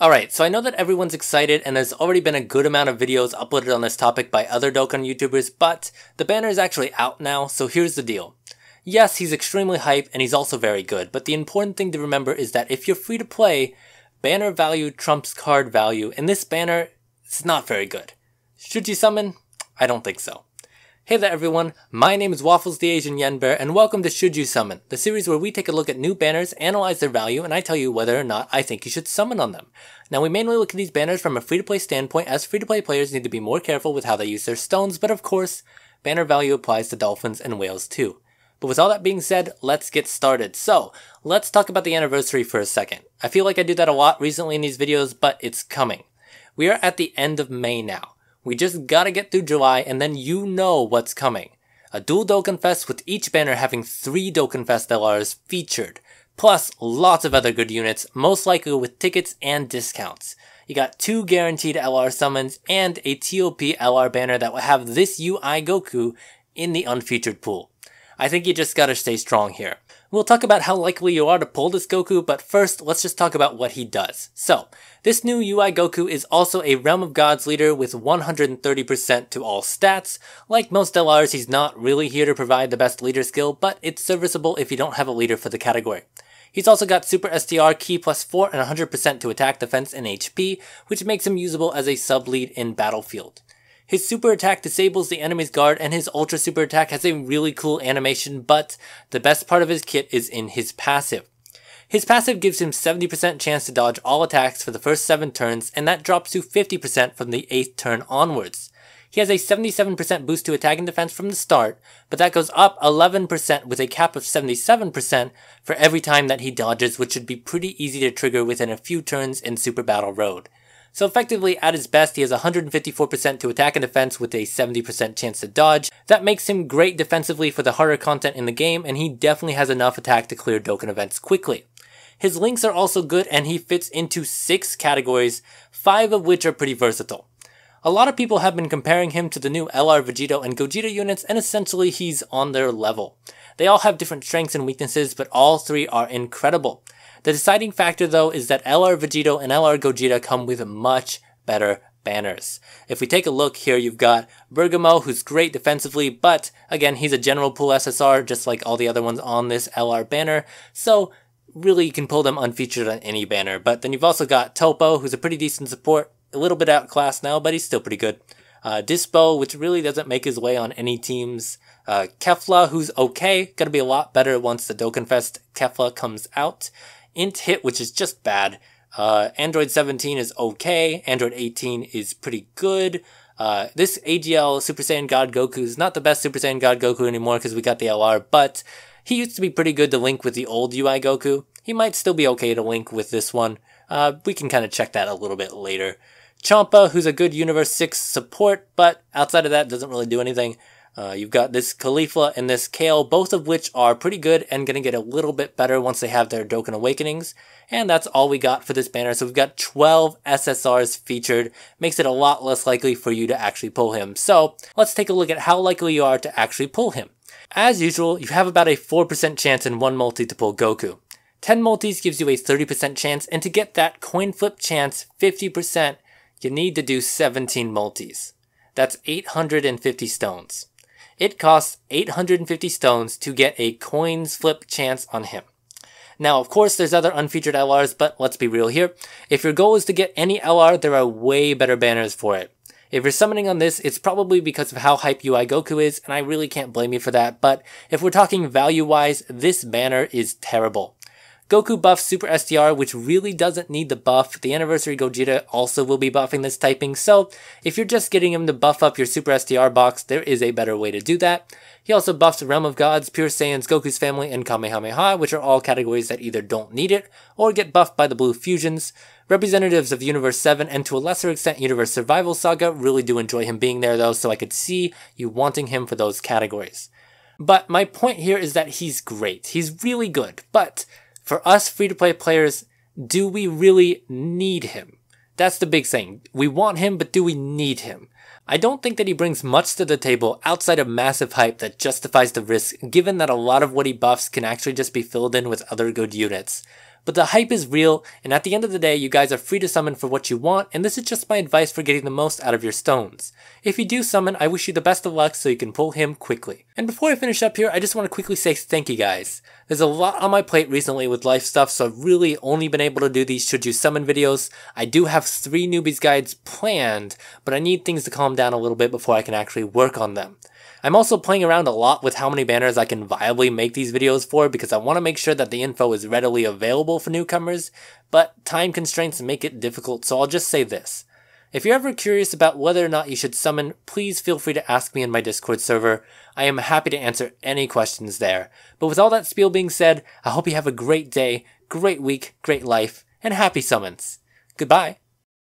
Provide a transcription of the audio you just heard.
Alright, so I know that everyone's excited and there's already been a good amount of videos uploaded on this topic by other Dokkan YouTubers, but the banner is actually out now, so here's the deal. Yes, he's extremely hype and he's also very good, but the important thing to remember is that if you're free to play, banner value trumps card value, and this banner is not very good. Should you summon? I don't think so. Hey there everyone, my name is Waffles the Asian Yen Bear and welcome to Should You Summon, the series where we take a look at new banners, analyze their value, and I tell you whether or not I think you should summon on them. Now we mainly look at these banners from a free-to-play standpoint as free-to-play players need to be more careful with how they use their stones, but of course, banner value applies to dolphins and whales too. But with all that being said, let's get started. So, let's talk about the anniversary for a second. I feel like I do that a lot recently in these videos, but it's coming. We are at the end of May now. We just gotta get through July and then you know what's coming. A dual Dokken Fest with each banner having three Dokken Fest LRs featured, plus lots of other good units, most likely with tickets and discounts. You got two guaranteed LR summons and a TOP LR banner that will have this UI Goku in the unfeatured pool. I think you just gotta stay strong here. We'll talk about how likely you are to pull this Goku, but first, let's just talk about what he does. So, this new UI Goku is also a Realm of Gods leader with 130% to all stats. Like most LRs, he's not really here to provide the best leader skill, but it's serviceable if you don't have a leader for the category. He's also got Super SDR key plus 4 and 100% to attack, defense, and HP, which makes him usable as a sub-lead in Battlefield. His super attack disables the enemy's guard and his ultra super attack has a really cool animation, but the best part of his kit is in his passive. His passive gives him 70% chance to dodge all attacks for the first 7 turns, and that drops to 50% from the 8th turn onwards. He has a 77% boost to attack and defense from the start, but that goes up 11% with a cap of 77% for every time that he dodges, which should be pretty easy to trigger within a few turns in Super Battle Road. So effectively, at his best, he has 154% to attack and defense with a 70% chance to dodge. That makes him great defensively for the harder content in the game, and he definitely has enough attack to clear Dokken events quickly. His links are also good, and he fits into 6 categories, 5 of which are pretty versatile. A lot of people have been comparing him to the new LR Vegito and Gogeta units, and essentially he's on their level. They all have different strengths and weaknesses, but all three are incredible. The deciding factor though is that LR Vegito and LR Gogeta come with much better banners. If we take a look here, you've got Bergamo, who's great defensively, but again, he's a general pool SSR, just like all the other ones on this LR banner. So really you can pull them unfeatured on any banner. But then you've also got Topo, who's a pretty decent support, a little bit outclassed now, but he's still pretty good. Uh, Dispo, which really doesn't make his way on any teams. Uh, Kefla, who's okay, gonna be a lot better once the Dokkenfest Kefla comes out. Int hit, which is just bad. Uh, Android 17 is okay. Android 18 is pretty good. Uh, this AGL Super Saiyan God Goku is not the best Super Saiyan God Goku anymore because we got the LR, but he used to be pretty good to link with the old UI Goku. He might still be okay to link with this one. Uh, we can kind of check that a little bit later. Champa, who's a good Universe 6 support, but outside of that, doesn't really do anything. Uh, you've got this Khalifa and this Kale, both of which are pretty good and going to get a little bit better once they have their Doken Awakenings. And that's all we got for this banner. So we've got 12 SSRs featured. Makes it a lot less likely for you to actually pull him. So let's take a look at how likely you are to actually pull him. As usual, you have about a 4% chance in one multi to pull Goku. 10 multis gives you a 30% chance, and to get that coin flip chance 50%, you need to do 17 multis. That's 850 stones. It costs 850 stones to get a coin's flip chance on him. Now, of course, there's other unfeatured LRs, but let's be real here. If your goal is to get any LR, there are way better banners for it. If you're summoning on this, it's probably because of how hype UI Goku is, and I really can't blame you for that, but if we're talking value-wise, this banner is terrible. Goku buffs Super SDR, which really doesn't need the buff. The Anniversary Gogeta also will be buffing this typing, so if you're just getting him to buff up your Super SDR box, there is a better way to do that. He also buffs Realm of Gods, Pure Saiyans, Goku's Family, and Kamehameha, which are all categories that either don't need it or get buffed by the Blue Fusions. Representatives of Universe 7 and to a lesser extent Universe Survival Saga really do enjoy him being there though, so I could see you wanting him for those categories. But my point here is that he's great. He's really good, but for us free to play players, do we really need him? That's the big thing. We want him, but do we need him? I don't think that he brings much to the table outside of massive hype that justifies the risk, given that a lot of what he buffs can actually just be filled in with other good units. But the hype is real, and at the end of the day, you guys are free to summon for what you want, and this is just my advice for getting the most out of your stones. If you do summon, I wish you the best of luck so you can pull him quickly. And before I finish up here, I just want to quickly say thank you guys. There's a lot on my plate recently with life stuff, so I've really only been able to do these should you summon videos. I do have three newbies guides planned, but I need things to calm down a little bit before I can actually work on them. I'm also playing around a lot with how many banners I can viably make these videos for because I want to make sure that the info is readily available for newcomers, but time constraints make it difficult, so I'll just say this. If you're ever curious about whether or not you should summon, please feel free to ask me in my Discord server. I am happy to answer any questions there. But with all that spiel being said, I hope you have a great day, great week, great life, and happy summons. Goodbye.